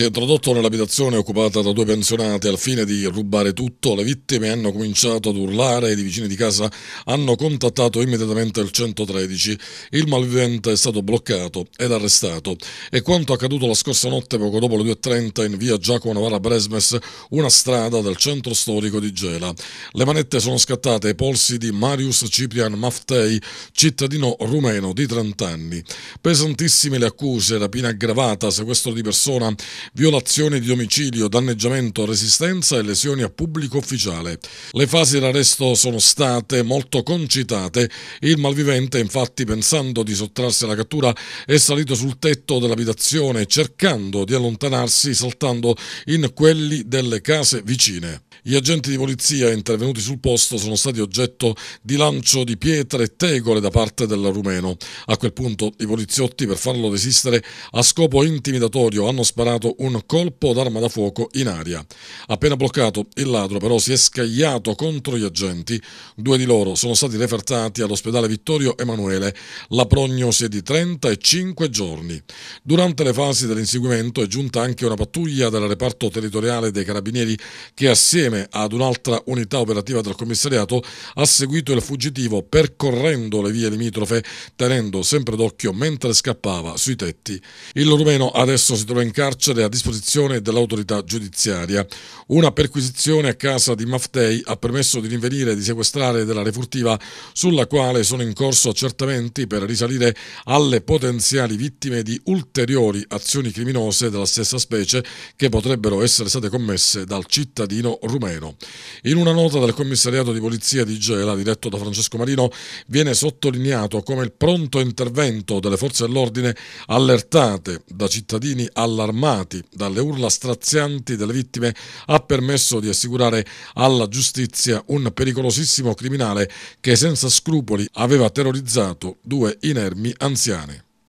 Si è introdotto nell'abitazione occupata da due pensionati al fine di rubare tutto. Le vittime hanno cominciato ad urlare e i vicini di casa hanno contattato immediatamente il 113. Il malvivente è stato bloccato ed arrestato. E quanto accaduto la scorsa notte, poco dopo le 2.30, in via Giacomo Navara Bresmes, una strada dal centro storico di Gela. Le manette sono scattate ai polsi di Marius Ciprian Maftei, cittadino rumeno di 30 anni. Pesantissime le accuse, rapina aggravata, sequestro di persona violazione di domicilio, danneggiamento, resistenza e lesioni a pubblico ufficiale. Le fasi d'arresto sono state molto concitate, il malvivente infatti pensando di sottrarsi alla cattura è salito sul tetto dell'abitazione cercando di allontanarsi saltando in quelli delle case vicine. Gli agenti di polizia intervenuti sul posto sono stati oggetto di lancio di pietre e tegole da parte del rumeno. A quel punto i poliziotti, per farlo resistere, a scopo intimidatorio hanno sparato un colpo d'arma da fuoco in aria. Appena bloccato, il ladro però si è scagliato contro gli agenti. Due di loro sono stati refertati all'ospedale Vittorio Emanuele. La prognosi è di 35 giorni. Durante le fasi dell'inseguimento è giunta anche una pattuglia del reparto territoriale dei carabinieri che assieme insieme ad un'altra unità operativa del commissariato ha seguito il fuggitivo percorrendo le vie limitrofe tenendo sempre d'occhio mentre scappava sui tetti. Il rumeno adesso si trova in carcere a disposizione dell'autorità giudiziaria. Una perquisizione a casa di Maftei ha permesso di rinvenire e di sequestrare della refurtiva sulla quale sono in corso accertamenti per risalire alle potenziali vittime di ulteriori azioni criminose della stessa specie che potrebbero essere state commesse dal cittadino rumeno rumeno. In una nota del commissariato di polizia di Gela, diretto da Francesco Marino, viene sottolineato come il pronto intervento delle forze dell'ordine allertate da cittadini allarmati dalle urla strazianti delle vittime ha permesso di assicurare alla giustizia un pericolosissimo criminale che senza scrupoli aveva terrorizzato due inermi anziani.